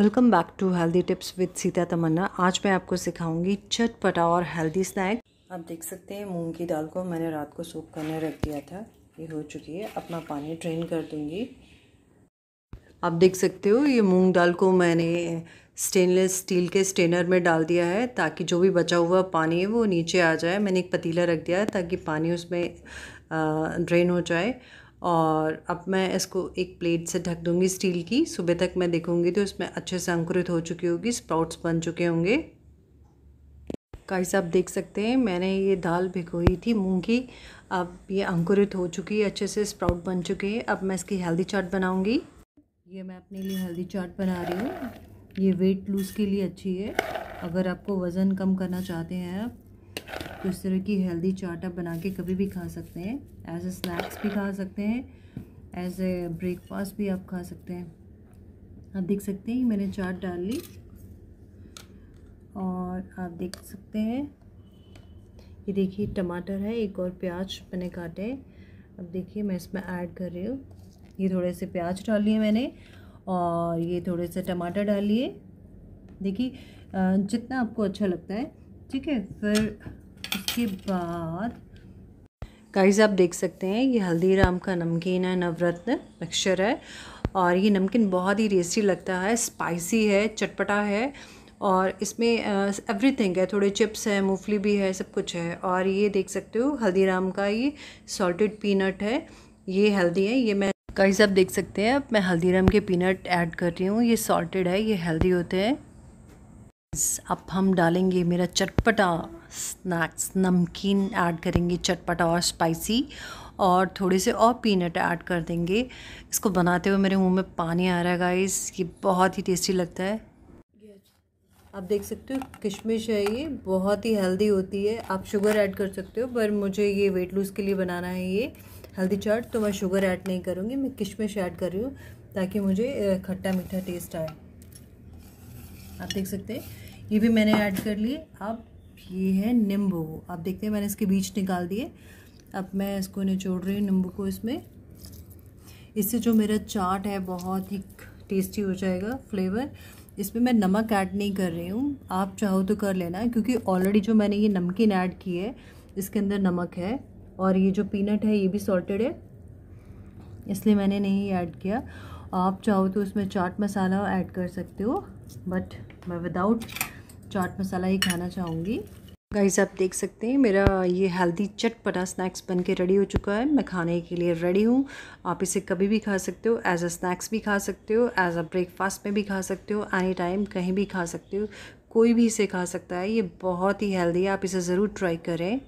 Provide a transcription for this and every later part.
welcome back to healthy tips with Sita Tamanna आज मैं आपको सिखाऊंगी चटपटा और हेल्दी स्नैक आप देख सकते हैं मूंग की दाल को मैंने रात को सूप करने रख दिया था ये हो चुकी है अपना पानी ड्रेन कर दूंगी आप देख सकते हो ये मूंग दाल को मैंने स्टेनलेस स्टील के स्टेनर में डाल दिया है ताकि जो भी बचा हुआ पानी है वो नीचे आ जाए मैंने एक पतीला रख दिया है ताकि पानी उसमें ड्रेन हो जाए और अब मैं इसको एक प्लेट से ढक दूंगी स्टील की सुबह तक मैं देखूँगी तो इसमें अच्छे से अंकुरित हो चुकी होगी स्प्राउट्स बन चुके होंगे गाइस आप देख सकते हैं मैंने ये दाल भिगोई थी मूँग की अब ये अंकुरित हो चुकी है अच्छे से स्प्राउट बन चुके हैं अब मैं इसकी हेल्दी चाट बनाऊँगी ये मैं अपने लिए हेल्दी चाट बना रही हूँ ये वेट लूज़ के लिए अच्छी है अगर आपको वज़न कम करना चाहते हैं आप तो इस तरह की हेल्दी चाट आप बना के कभी भी खा सकते हैं एज ए स्नैक्स भी खा सकते हैं एज ए ब्रेकफास्ट भी आप खा सकते हैं आप देख सकते हैं मैंने चाट डाल ली और आप देख सकते हैं ये देखिए टमाटर है एक और प्याज मैंने काटे अब देखिए मैं इसमें ऐड कर रही हूँ ये थोड़े से प्याज डाल लिए मैंने और ये थोड़े से टमाटर डाल लिए देखिए जितना आपको अच्छा लगता है ठीक है फिर उसके बाद गाइस आप देख सकते हैं ये हल्दीराम का नमकीन है नवरत्न मिक्सचर है और ये नमकीन बहुत ही टेस्टी लगता है स्पाइसी है चटपटा है और इसमें एवरीथिंग uh, है थोड़े चिप्स हैं मूंगफली भी है सब कुछ है और ये देख सकते हो हल्दीराम का ये सॉल्टेड पीनट है ये हेल्दी है ये मैं गाइस आप देख सकते हैं अब मैं हल्दीराम के पीनट ऐड कर रही हूँ ये सॉल्टेड है ये हेल्दी होते हैं अब हम डालेंगे मेरा चटपटा स्नैक्स नमकीन ऐड करेंगे चटपटा और स्पाइसी और थोड़े से और पीनट ऐड कर देंगे इसको बनाते हुए मेरे मुंह में पानी आ रहा है गाइस ये बहुत ही टेस्टी लगता है आप देख सकते हो किशमिश है ये बहुत ही हेल्दी होती है आप शुगर ऐड कर सकते हो पर मुझे ये वेट लूज़ के लिए बनाना है ये हेल्दी चाट तो मैं शुगर ऐड नहीं करूँगी मैं किशमिश ऐड कर रही हूँ ताकि मुझे खट्टा मीठा टेस्ट आए आप देख सकते हैं ये भी मैंने ऐड कर लिए आप ये है नींबू आप देखते हैं मैंने इसके बीच निकाल दिए अब मैं इसको निचोड़ रही हूँ नींबू को इसमें इससे जो मेरा चाट है बहुत ही टेस्टी हो जाएगा फ्लेवर इसमें मैं नमक ऐड नहीं कर रही हूँ आप चाहो तो कर लेना क्योंकि ऑलरेडी जो मैंने ये नमकीन ऐड की है इसके अंदर नमक है और ये जो पीनट है ये भी सॉल्टेड है इसलिए मैंने नहीं ऐड किया आप चाहो तो इसमें चाट मसाला ऐड कर सकते हो बट मैं विदाउट चाट मसाला ही खाना चाहूँगी गाइस आप देख सकते हैं मेरा ये हेल्दी चटपटा स्नैक्स बन के रेडी हो चुका है मैं खाने के लिए रेडी हूँ आप इसे कभी भी खा सकते हो एज अ स्नैक्स भी खा सकते हो एज अ ब्रेकफास्ट में भी खा सकते हो एनी टाइम कहीं भी खा सकते हो कोई भी इसे खा सकता है ये बहुत ही हेल्दी है आप इसे ज़रूर ट्राई करें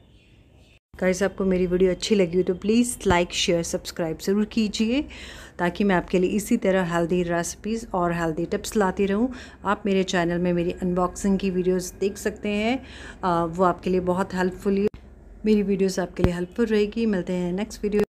गाइस आपको मेरी वीडियो अच्छी लगी हो तो प्लीज़ लाइक शेयर सब्सक्राइब ज़रूर कीजिए ताकि मैं आपके लिए इसी तरह हेल्दी रेसिपीज़ और हेल्दी टिप्स लाती रहूं आप मेरे चैनल में मेरी अनबॉक्सिंग की वीडियोस देख सकते हैं वो आपके लिए बहुत हेल्पफुल मेरी वीडियोस आपके लिए हेल्पफुल रहेगी मिलते हैं नेक्स्ट वीडियो